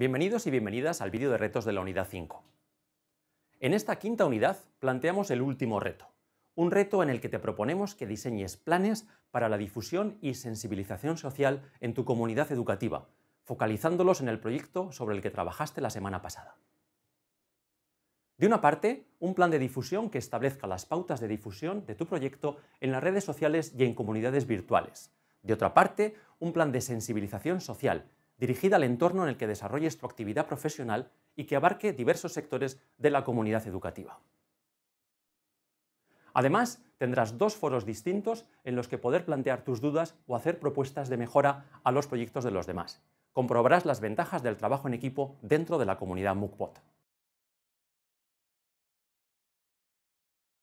Bienvenidos y bienvenidas al vídeo de retos de la unidad 5. En esta quinta unidad planteamos el último reto, un reto en el que te proponemos que diseñes planes para la difusión y sensibilización social en tu comunidad educativa, focalizándolos en el proyecto sobre el que trabajaste la semana pasada. De una parte, un plan de difusión que establezca las pautas de difusión de tu proyecto en las redes sociales y en comunidades virtuales. De otra parte, un plan de sensibilización social dirigida al entorno en el que desarrolles tu actividad profesional y que abarque diversos sectores de la comunidad educativa. Además, tendrás dos foros distintos en los que poder plantear tus dudas o hacer propuestas de mejora a los proyectos de los demás. Comprobarás las ventajas del trabajo en equipo dentro de la comunidad MOOCPOT.